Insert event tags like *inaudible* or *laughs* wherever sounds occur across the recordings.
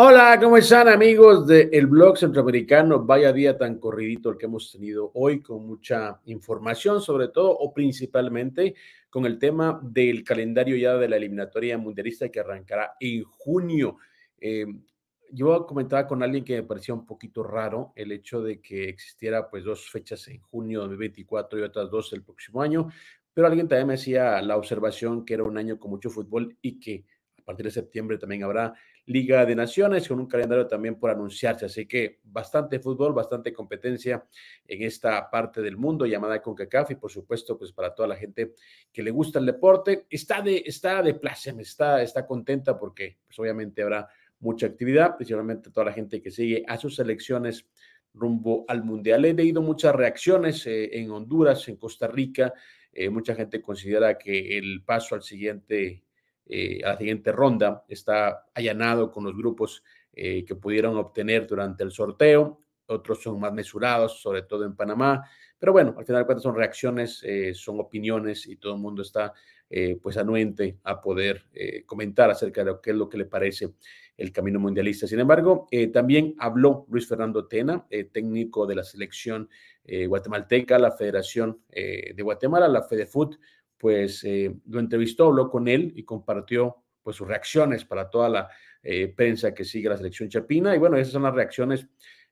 Hola, ¿cómo están amigos del blog centroamericano? Vaya día tan corridito el que hemos tenido hoy con mucha información, sobre todo o principalmente con el tema del calendario ya de la eliminatoria mundialista que arrancará en junio. Em, yo comentaba con alguien que me parecía un poquito raro el hecho de que existiera pues dos fechas en junio de 2024 y otras dos el próximo año, pero alguien también me hacía la observación que era un año con mucho fútbol y que a partir de septiembre también habrá Liga de Naciones, con un calendario también por anunciarse. Así que bastante fútbol, bastante competencia en esta parte del mundo llamada CONCACAF y por supuesto, pues para toda la gente que le gusta el deporte, está de, está de está, está contenta porque pues, obviamente habrá mucha actividad, principalmente toda la gente que sigue a sus elecciones rumbo al Mundial. He leído muchas reacciones eh, en Honduras, en Costa Rica. Eh, mucha gente considera que el paso al siguiente eh, a la siguiente ronda, está allanado con los grupos eh, que pudieron obtener durante el sorteo, otros son más mesurados, sobre todo en Panamá, pero bueno, al final de cuentas son reacciones, eh, son opiniones y todo el mundo está pues anuente a poder comentar acerca de lo que es lo que le parece el camino mundialista. Sin embargo, también habló Luis Fernando Tena, técnico de la selección guatemalteca, la Federación de Guatemala, la FEDEFUT, pues eh, lo entrevistó, habló con él y compartió pues sus reacciones para toda la eh, prensa que sigue la selección chapina. Y bueno, esas son las reacciones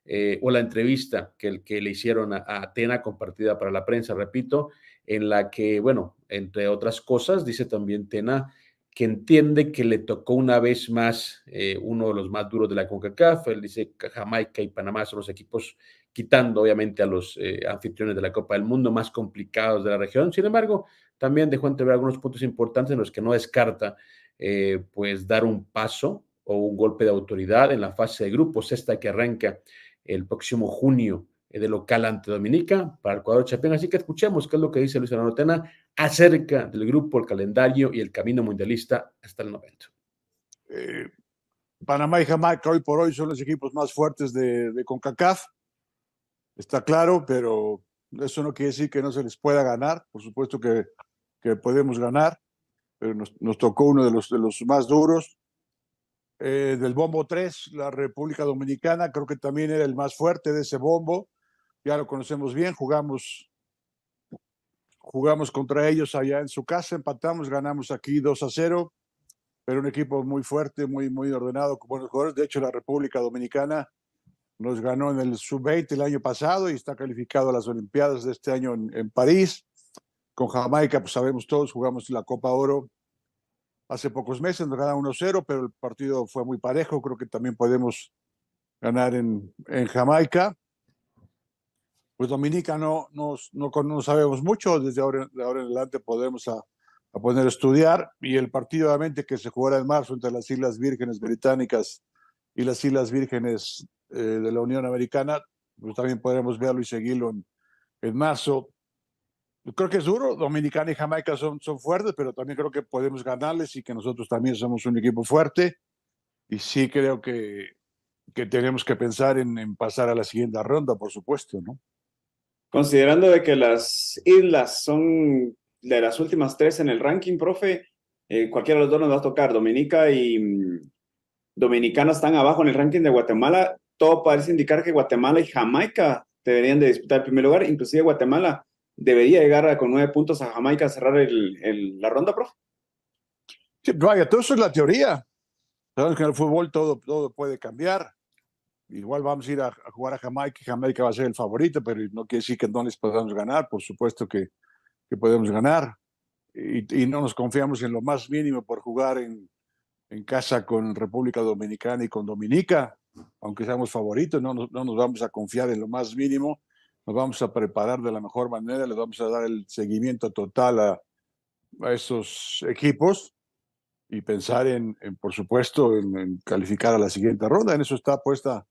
eh, o la entrevista que, le hicieron a, Tena, compartida para la prensa, repito, en la que, bueno, entre otras cosas, dice también Tena que entiende que le tocó una vez más uno de los más duros de la CONCACAF. Él dice que Jamaica y Panamá son los equipos quitando obviamente a los eh, anfitriones de la Copa del Mundo más complicados de la región. Sin embargo, también dejó entrever algunos puntos importantes en los que no descarta eh, pues dar un paso o un golpe de autoridad en la fase de grupos, esta que arranca el próximo junio eh, de local ante Dominica para el cuadro Chapín. Así que escuchemos qué es lo que dice Luis Aranotena acerca del grupo, el calendario y el camino mundialista hasta el momento. Panamá y Jamaica hoy por hoy son los equipos más fuertes de CONCACAF está claro, pero eso no quiere decir que no se les pueda ganar. Por supuesto que, que podemos ganar, pero nos, tocó uno de los, de los más duros. Eh, del bombo 3, la República Dominicana, creo que también era el más fuerte de ese bombo. Ya lo conocemos bien, jugamos, jugamos contra ellos allá en su casa, empatamos, ganamos aquí 2 a 0, pero un equipo muy fuerte, muy, muy ordenado, con buenos jugadores. De hecho, la República Dominicana nos ganó en el sub-20 el año pasado y está calificado a las Olimpiadas de este año en, París. Con Jamaica, pues sabemos todos, jugamos la Copa Oro hace pocos meses, nos ganaron 1-0, pero el partido fue muy parejo, creo que también podemos ganar en, en Jamaica. Pues Dominica no, no, no, sabemos mucho, desde ahora, en adelante podemos a, a poner a estudiar y el partido obviamente que se jugará en marzo entre las Islas Vírgenes Británicas y las Islas Vírgenes eh, de la Unión Americana, pues también podremos verlo y seguirlo en, marzo. creo que es duro, Dominicana y Jamaica son, son fuertes, pero también creo que podemos ganarles y que nosotros también somos un equipo fuerte. Y sí creo que, que tenemos que pensar en, en pasar a la siguiente ronda, por supuesto, ¿no? Considerando de que las islas son de las últimas tres en el ranking, profe, eh, cualquiera de los dos nos va a tocar. Dominica y mm, Dominicana están abajo en el ranking de Guatemala todo parece indicar que Guatemala y Jamaica deberían de disputar el primer lugar, inclusive Guatemala debería llegar con nueve puntos a Jamaica a cerrar la ronda, profe. vaya, todo eso es la teoría. Sabemos que en el fútbol todo, puede cambiar. Igual vamos a ir a, jugar a Jamaica, y Jamaica va a ser el favorito, pero no quiere decir que no les podamos ganar, por supuesto que, podemos ganar. Y, no nos confiamos en lo más mínimo por jugar en casa con República Dominicana y con Dominica aunque seamos favoritos, no nos, no nos vamos a confiar en lo más mínimo, nos vamos a preparar de la mejor manera, les vamos a dar el seguimiento total a, a esos equipos y pensar en, por supuesto, en, calificar a la siguiente ronda. En eso está puesta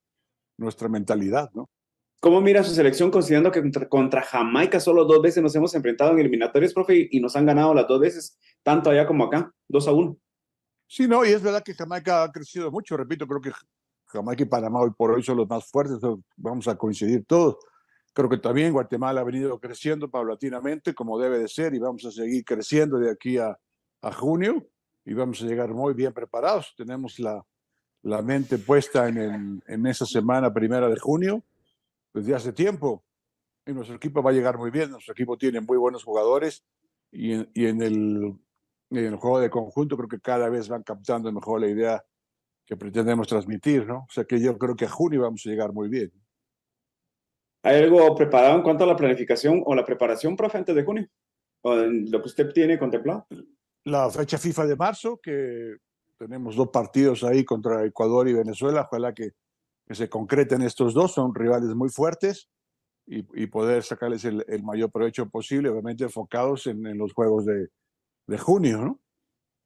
nuestra mentalidad, ¿no? ¿Cómo mira su selección considerando que contra, Jamaica solo dos veces nos hemos enfrentado en eliminatorias, profe, y, nos han ganado las dos veces, tanto allá como acá, 2 a 1? Sí, no, y es verdad que Jamaica ha crecido mucho, repito, creo que Jamaica y Panamá hoy por hoy son los más fuertes, vamos a coincidir todos. Creo que también Guatemala ha venido creciendo paulatinamente como debe de ser y vamos a seguir creciendo de aquí a, a junio y vamos a llegar muy bien preparados. Tenemos la, la mente puesta en, en esa semana primera de junio desde hace tiempo y nuestro equipo va a llegar muy bien. Nuestro equipo tiene muy buenos jugadores y y en el, en el juego de conjunto creo que cada vez van captando mejor la idea que pretendemos transmitir, ¿no? O sea que yo creo que a junio vamos a llegar muy bien. ¿Hay algo preparado en cuanto a la planificación o la preparación, profe, antes de junio? ¿O lo que usted tiene contemplado? La fecha FIFA de marzo, que tenemos dos partidos ahí contra Ecuador y Venezuela, ojalá que, que se concreten estos dos, son rivales muy fuertes y, poder sacarles el, mayor provecho posible, obviamente enfocados en, en los juegos de, de junio, ¿no?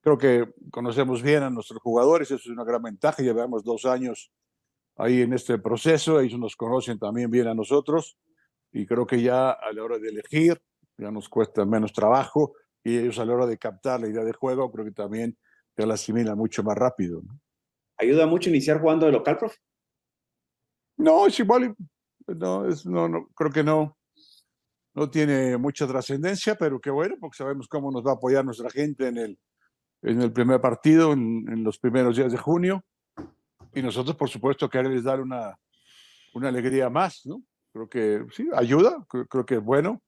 Creo que conocemos bien a nuestros jugadores, eso es una gran ventaja. Llevamos dos años ahí en este proceso, ellos nos conocen también bien a nosotros y creo que ya a la hora de elegir ya nos cuesta menos trabajo y ellos a la hora de captar la idea de juego creo que también ya la asimilan mucho más rápido. ¿Ayuda mucho iniciar jugando de local, profe? No, es igual, no, es, no, no creo que no, no tiene mucha trascendencia, pero qué bueno, porque sabemos cómo nos va a apoyar nuestra gente en el, en el primer partido, en, los primeros días de junio. Y nosotros, por supuesto, queremos dar una, una alegría más, ¿no? Creo que sí, ayuda, creo, que es bueno.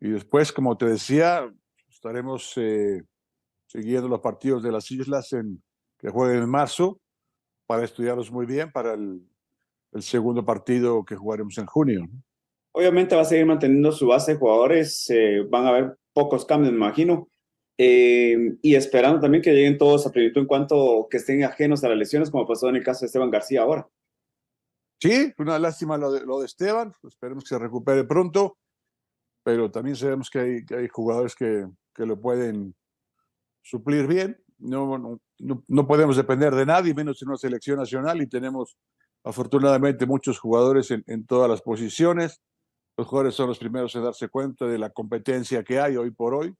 Y después, como te decía, estaremos eh, siguiendo los partidos de las islas en, que jueguen en marzo para estudiarlos muy bien para el, segundo partido que jugaremos en junio. Obviamente va a seguir manteniendo su base de jugadores, eh, van a haber pocos cambios, me imagino. Eh, y esperando también que lleguen todos a plenitud en cuanto que estén ajenos a las lesiones, como pasó en el caso de Esteban García ahora. Sí, una lástima lo de, Esteban, esperemos que se recupere pronto, pero también sabemos que hay, hay jugadores que, que, lo pueden suplir bien. No, no, no, podemos depender de nadie, menos en una selección nacional, y tenemos afortunadamente muchos jugadores en, en todas las posiciones. Los jugadores son los primeros en darse cuenta de la competencia que hay hoy por hoy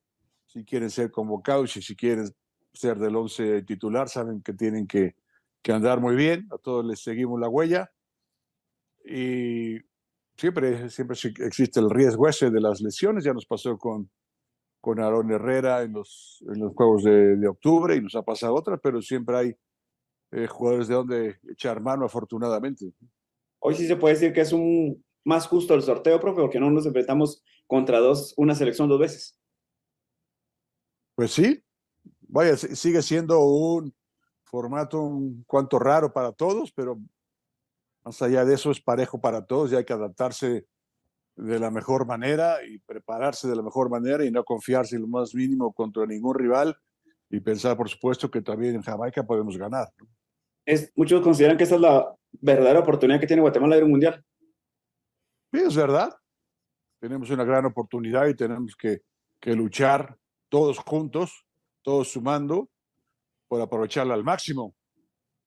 si quieren ser convocados y si quieren ser del 11 titular, saben que tienen que, andar muy bien, a todos les seguimos la huella y siempre, siempre existe el riesgo ese de las lesiones, ya nos pasó con, con Aaron Herrera en los, en los Juegos de, Octubre y nos ha pasado otra, pero siempre hay eh, jugadores de donde echar mano afortunadamente. Hoy sí se puede decir que es un más justo el sorteo, profe, porque no nos enfrentamos contra dos, una selección dos veces. Pues sí, vaya, sigue siendo un formato un cuanto raro para todos, pero más allá de eso es parejo para todos y hay que adaptarse de la mejor manera y prepararse de la mejor manera y no confiarse en lo más mínimo contra ningún rival y pensar, por supuesto, que también en Jamaica podemos ganar. Es, muchos consideran que esta es la verdadera oportunidad que tiene Guatemala de ir mundial. Sí, es verdad. Tenemos una gran oportunidad y tenemos que, que luchar todos juntos, todos sumando, por aprovecharla al máximo.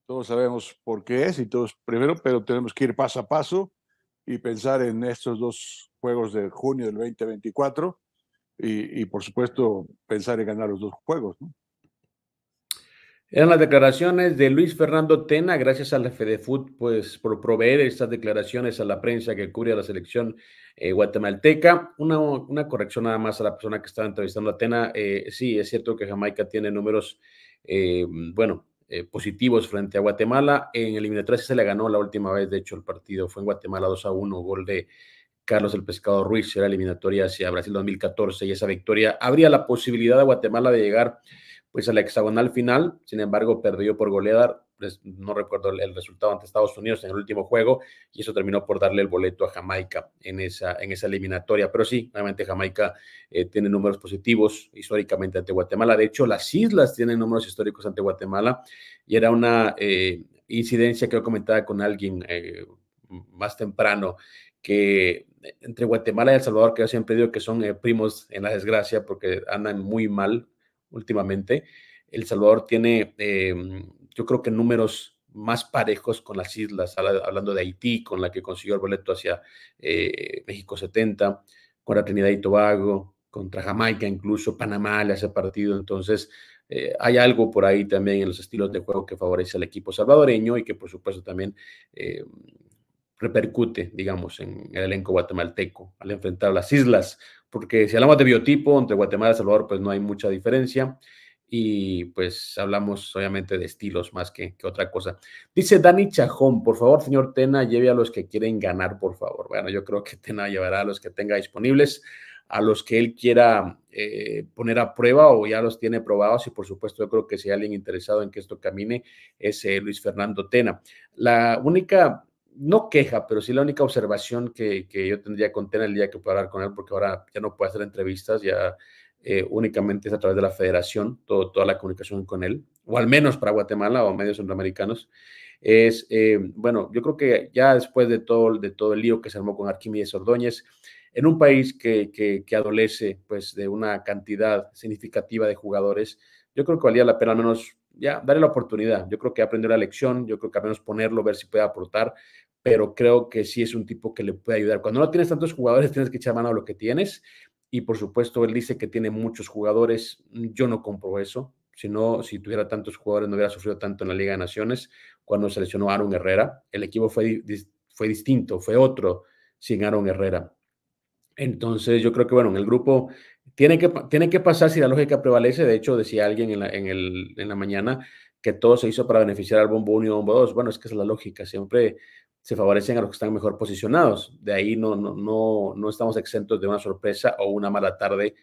Todos sabemos por qué es y todos primero, pero tenemos que ir paso a paso y pensar en estos dos juegos de junio del 2024 y, y por supuesto pensar en ganar los dos juegos. ¿no? Eran las declaraciones de Luis Fernando Tena, gracias al la pues, por proveer estas declaraciones a la prensa que cubre a la selección eh, guatemalteca. Una, corrección nada más a la persona que estaba entrevistando a Tena. Eh, sí, es cierto que Jamaica tiene números, eh, bueno, positivos frente a Guatemala. En el eliminatorias se le ganó la última vez, de hecho, el partido fue en Guatemala 2 a 1, gol de Carlos el Pescado Ruiz era eliminatoria hacia Brasil 2014 y esa victoria habría la posibilidad de Guatemala de llegar pues a la hexagonal final, sin embargo perdió por goleada, pues, no recuerdo el resultado ante Estados Unidos en el último juego y eso terminó por darle el boleto a Jamaica en esa, en esa eliminatoria, pero sí, obviamente Jamaica eh, tiene números positivos históricamente ante Guatemala, de hecho las islas tienen números históricos ante Guatemala y era una eh, incidencia que yo comentaba con alguien eh, más temprano que entre Guatemala y El Salvador, que yo siempre digo que son eh, primos en la desgracia porque andan muy mal últimamente, El Salvador tiene, eh, yo creo que números más parejos con las islas, hablando de Haití, con la que consiguió el boleto hacia eh, México 70, con Trinidad y Tobago, contra Jamaica incluso, Panamá le hace partido, entonces hay algo por ahí también en los estilos de juego que favorece al equipo salvadoreño y que por supuesto también repercute, digamos, en el elenco guatemalteco al enfrentar las islas, porque si hablamos de biotipo entre Guatemala y Salvador, pues no hay mucha diferencia y pues hablamos obviamente de estilos más que, que, otra cosa. Dice Dani Chajón, por favor, señor Tena, lleve a los que quieren ganar, por favor. Bueno, yo creo que *laughs* Tena llevará a los que tenga disponibles, a los que él quiera eh, poner a prueba o ya los tiene probados y por supuesto yo creo que si hay alguien interesado en que esto camine es eh, Luis Fernando Tena. La única no queja, pero sí la única observación que, yo tendría con Tena el día que pueda hablar con él, porque ahora ya no puede hacer entrevistas, ya eh, únicamente es a través de la federación, toda la comunicación con él, o al menos para Guatemala o medios centroamericanos, es, eh, bueno, yo creo que ya después de todo, de todo el lío que se armó con Arquímedes Ordóñez, en un país que, que adolece pues, de una cantidad significativa de jugadores, yo creo que valía la pena al menos ya, darle la oportunidad. Yo creo que aprendió la lección, yo creo que al menos ponerlo, ver si puede aportar, pero creo que sí es un tipo que le puede ayudar. Cuando no tienes tantos jugadores, tienes que echar mano a lo que tienes. Y por supuesto, él dice que tiene muchos jugadores. Yo no compro eso. Si no, si tuviera tantos jugadores, no hubiera sufrido tanto en la Liga de Naciones cuando seleccionó a Aaron Herrera. El equipo fue, fue distinto, fue otro sin Aaron Herrera. Entonces, yo creo que, bueno, en el grupo tiene que, tiene que pasar si la lógica prevalece. De hecho, decía alguien en la, el, en la mañana que todo se hizo para beneficiar al bombo 1 y bombo 2. Bueno, es que es la lógica. Siempre se favorecen a los que están mejor posicionados. De ahí no, no, no, estamos exentos de una sorpresa o una mala tarde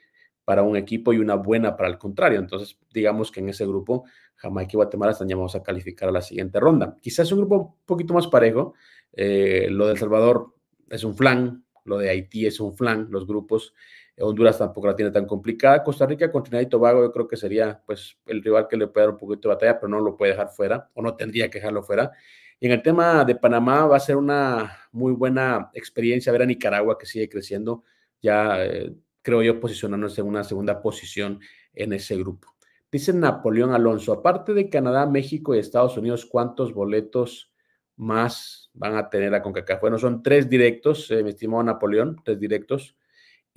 para un equipo y una buena para el contrario. Entonces, digamos que en ese grupo, Jamaica y Guatemala están llamados a calificar a la siguiente ronda. Quizás un grupo un poquito más parejo. Eh, lo de El Salvador es un flan, lo de Haití es un flan, los grupos Honduras tampoco la tiene tan complicada. Costa Rica con Trinidad y Tobago yo creo que sería pues el rival que le puede dar un poquito de batalla, pero no lo puede dejar fuera o no tendría que dejarlo fuera. Y en el tema de Panamá va a ser una muy buena experiencia ver a Nicaragua que sigue creciendo, ya eh, creo yo posicionándose en una segunda posición en ese grupo. Dice Napoleón Alonso, aparte de Canadá, México y Estados Unidos, ¿cuántos boletos más van a tener a CONCACAF? Bueno, son tres directos, eh, mi estimado Napoleón, tres directos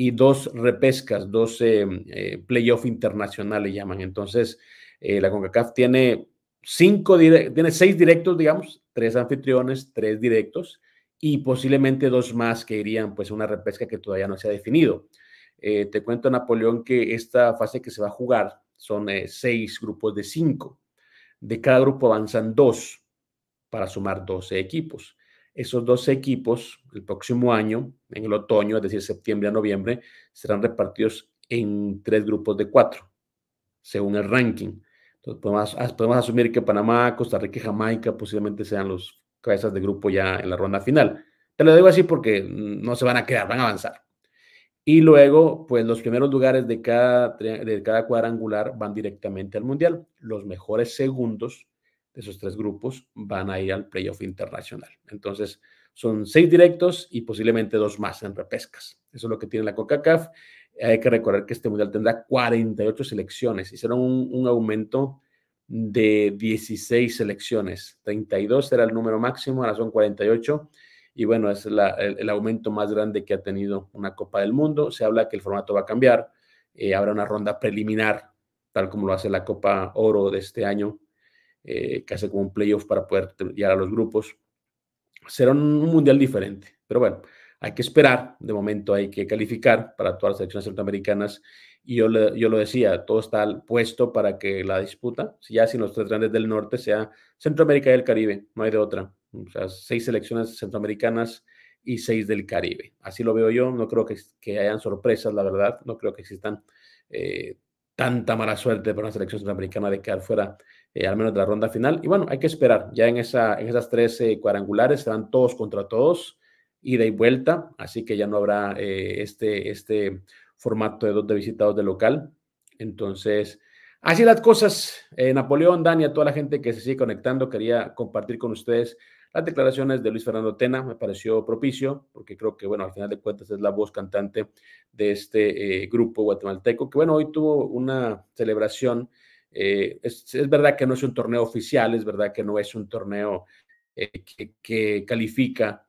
y dos repescas, dos eh, eh playoff internacionales llaman. Entonces, eh, la CONCACAF tiene, cinco tiene seis directos, digamos, tres anfitriones, tres directos y posiblemente dos más que irían pues una repesca que todavía no se ha definido. Eh, te cuento, Napoleón, que esta fase que se va a jugar son seis grupos de cinco. De cada grupo avanzan dos para sumar 12 equipos. Esos dos equipos, el próximo año, en el otoño, es decir, septiembre a noviembre, serán repartidos en tres grupos de cuatro, según el ranking. Entonces, podemos, asumir que Panamá, Costa Rica y Jamaica posiblemente sean los cabezas de grupo ya en la ronda final. Te lo digo así porque no se van a quedar, van a avanzar. Y luego, pues los primeros lugares de cada, de cada cuadrangular van directamente al Mundial. Los mejores segundos de esos tres grupos van a ir al playoff internacional. Entonces, son seis directos y posiblemente dos más en repescas. Eso es lo que tiene la cocacaf Hay que recordar que este mundial tendrá 48 selecciones. Hicieron un, un aumento de 16 selecciones. 32 era el número máximo, ahora son 48. Y bueno, es el, aumento más grande que ha tenido una Copa del Mundo. Se habla que el formato va a cambiar. Eh, habrá una ronda preliminar, tal como lo hace la Copa Oro de este año, eh, que hace como un playoff para poder llegar a los grupos. Será un mundial diferente, pero bueno, hay que esperar, de momento hay que calificar para todas las selecciones centroamericanas y yo, lo decía, todo está puesto para que la disputa, ya sin los tres grandes del norte, sea Centroamérica y el Caribe, no hay de otra. O sea, seis selecciones centroamericanas y seis del Caribe. Así lo veo yo, no creo que, que hayan sorpresas, la verdad, no creo que existan eh, tanta mala suerte para una selección sudamericana de quedar fuera eh, al menos de la ronda final. Y bueno, hay que esperar. Ya en, esa, en esas tres cuadrangulares serán todos contra todos, ida y vuelta. Así que ya no habrá eh, este, este formato de dos de visitados de local. Entonces, así las cosas. Eh, Napoleón, Dani, a toda la gente que se sigue conectando, quería compartir con ustedes las declaraciones de Luis Fernando Tena me pareció propicio, porque creo que, bueno, al final de cuentas es la voz cantante de este eh, grupo guatemalteco, que, bueno, hoy tuvo una celebración. Eh, es, verdad que no es un torneo oficial, es verdad que no es un torneo eh, que, califica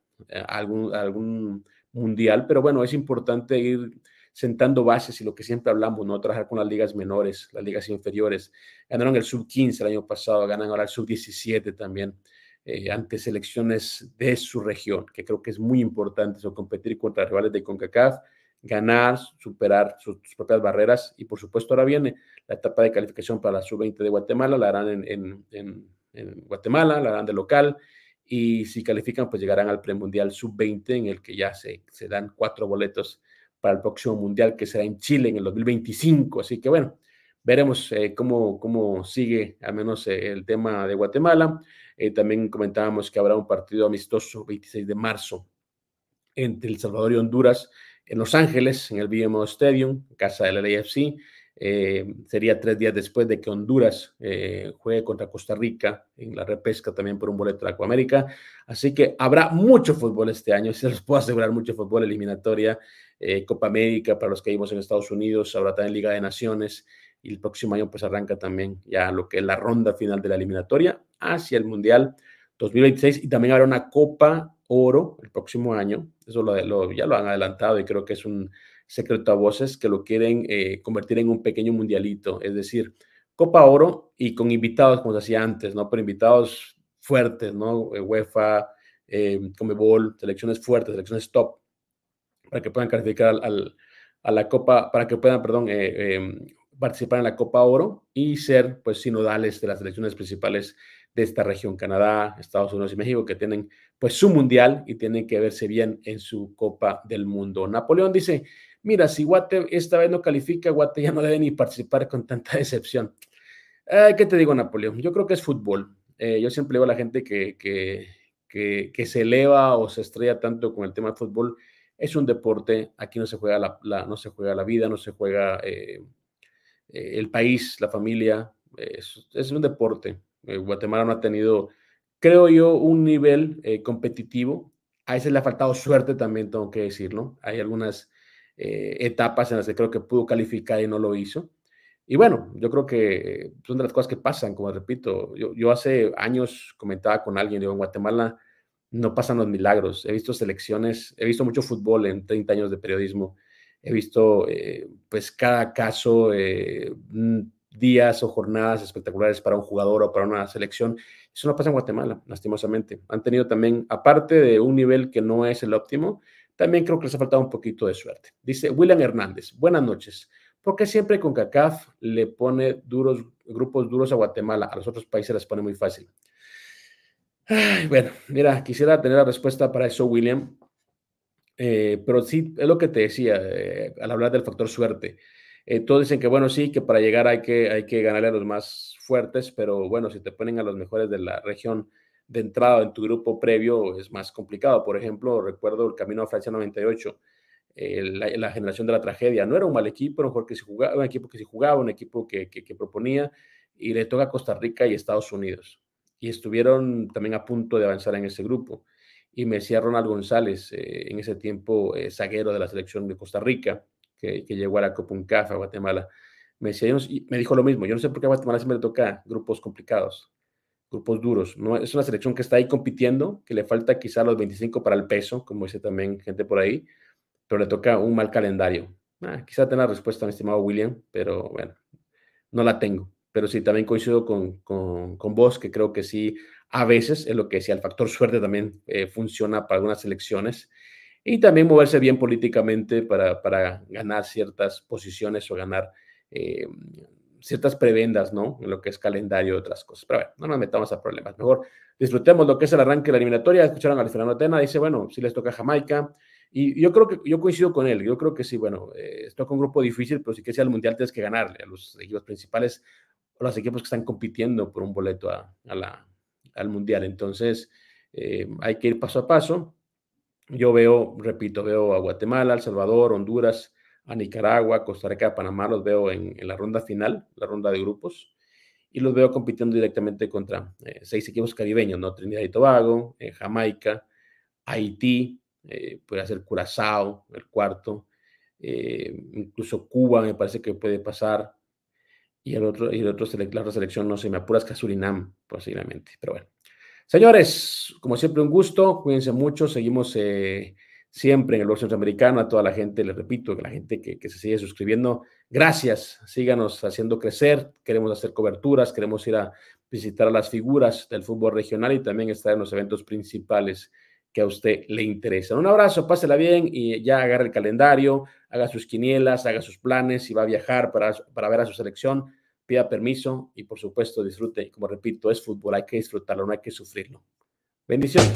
algún, algún mundial, pero bueno, es importante ir sentando bases y lo que siempre hablamos, ¿no? Trabajar con las ligas menores, las ligas inferiores. Ganaron el sub-15 el año pasado, ganan ahora el sub-17 también. Eh, ante selecciones de su región, que creo que es muy importante eso, competir contra rivales de CONCACAF, ganar, superar sus, propias barreras y por supuesto ahora viene la etapa de calificación para la sub-20 de Guatemala, la harán en, Guatemala, la harán de local y si califican pues llegarán al premundial sub-20 en el que ya se, se dan cuatro boletos para el próximo mundial que será en Chile en el 2025, así que bueno, Veremos eh, cómo, cómo sigue al menos eh, el tema de Guatemala. Eh, también comentábamos que habrá un partido amistoso 26 de marzo entre El Salvador y Honduras en Los Ángeles, en el BMO Stadium, casa del LAFC. sería tres días después de que Honduras juegue contra Costa Rica en la repesca también por un boleto de Acuamérica. Así que habrá mucho fútbol este año, *laughs* se los puedo asegurar mucho fútbol, eliminatoria, Copa América para los que vivimos en Estados Unidos, habrá también Liga de Naciones y el próximo año pues arranca también ya lo que es la ronda final de la eliminatoria hacia el Mundial 2026 y también habrá una Copa Oro el próximo año. Eso lo, ya lo han adelantado y creo que es un secreto a voces que lo quieren eh, convertir en un pequeño mundialito, es decir, Copa Oro y con invitados como se hacía antes, ¿no? Pero invitados fuertes, ¿no? Eh, UEFA, eh, Comebol, selecciones fuertes, selecciones top, para que puedan calificar al, a la Copa, para que puedan, perdón, eh, em, participar en la Copa Oro y ser pues sinodales de las elecciones principales de esta región, Canadá, Estados Unidos y México, que tienen pues su mundial y tienen que verse bien en su Copa del Mundo. Napoleón dice, mira, si Guate esta vez no califica, Guate ya no debe ni participar con tanta decepción. Eh, ¿Qué te digo, Napoleón? Yo creo que es fútbol. Eh, yo siempre digo a la gente que, que, se eleva o se estrella tanto con el tema del fútbol, es un deporte, aquí no se juega la, no se juega la vida, no se juega... Eh, eh, el país, la familia. es, un deporte. Eh, Guatemala no ha tenido, creo yo, un nivel eh, competitivo. A ese le ha faltado suerte también, tengo que decirlo. Hay algunas etapas en las que creo que pudo calificar y no lo hizo. Y bueno, yo creo que son de las cosas que pasan, como repito, yo, yo hace años comentaba con alguien, digo, en Guatemala no pasan los milagros. He visto selecciones, he visto mucho fútbol en 30 años de periodismo He visto eh, pues cada caso, eh, mm, días o jornadas espectaculares para un jugador o para una selección. Eso no pasa en Guatemala, lastimosamente. Han tenido también, aparte de un nivel que no es el óptimo, también creo que les ha faltado un poquito de suerte. Dice William Hernández, buenas noches. ¿Por qué siempre con CACAF le pone duros, grupos duros a Guatemala? A los otros países les pone muy fácil. bueno, mira, quisiera tener la respuesta para eso, William, eh, pero sí, es lo que te decía eh, al hablar del factor suerte. Eh, todos dicen que, bueno, sí, que para llegar hay que, hay que ganarle a los más fuertes, pero bueno, si te ponen a los mejores de la región de entrada en tu grupo previo, es más complicado. Por ejemplo, recuerdo el camino a Francia 98, la, generación de la tragedia. No era un mal equipo, era un, jugaba, un equipo que se jugaba, un equipo que, que, proponía, y le toca Costa Rica y Estados Unidos. Y estuvieron también a punto de avanzar en ese grupo y me decía Ronald González, eh, en ese tiempo eh, zaguero de la selección de Costa Rica, que, llegó a la Copa a Guatemala, me, decía, me dijo lo mismo, yo no sé por qué a Guatemala siempre le toca grupos complicados, grupos duros, no, es una selección que está ahí compitiendo, que le falta quizá los 25 para el peso, como dice también gente por ahí, pero le toca un mal calendario. Ah, quizá tenga respuesta, mi estimado William, pero bueno, no la tengo. Pero sí, también coincido con, con vos, que creo que sí a veces, en lo que decía, el factor suerte también eh, funciona para algunas elecciones y también moverse bien políticamente para, para ganar ciertas posiciones o ganar eh, ciertas prebendas, ¿no? En lo que es calendario y otras cosas. Pero bueno, no nos metamos a problemas. Mejor disfrutemos lo que es el arranque de la eliminatoria. Escucharon a Fernando Atena, dice, bueno, si les toca Jamaica. Y yo creo que yo coincido con él. Yo creo que sí, bueno, eh, un grupo difícil, pero si quieres ir al mundial tienes que ganarle a los equipos principales o los equipos que están compitiendo por un boleto a la al Mundial. Entonces, eh, hay que ir paso a paso. Yo veo, repito, veo a Guatemala, El Salvador, Honduras, a Nicaragua, Costa Rica, Panamá, los veo en, la ronda final, la ronda de grupos, y los veo compitiendo directamente contra eh, seis equipos caribeños, ¿no? Trinidad y Tobago, en eh, Jamaica, Haití, puede ser Curazao, el cuarto, incluso Cuba me parece que puede pasar, y el otro, y el otro la otra selección, no sé, me apuras que a Surinam, posiblemente, pero bueno. Señores, como siempre, un gusto, cuídense mucho, seguimos eh, siempre en el World Centroamericano, a toda la gente, les repito, que la gente que, que, se sigue suscribiendo, gracias, síganos haciendo crecer, queremos hacer coberturas, queremos ir a visitar a las figuras del fútbol regional y también estar en los eventos principales que a usted le interesa. Un abrazo, pásela bien y ya agarre el calendario, haga sus quinielas, haga sus planes, y va a viajar para, para ver a su selección, pida permiso y por supuesto disfrute. como repito, es fútbol, hay que disfrutarlo, no hay que sufrirlo. Bendiciones.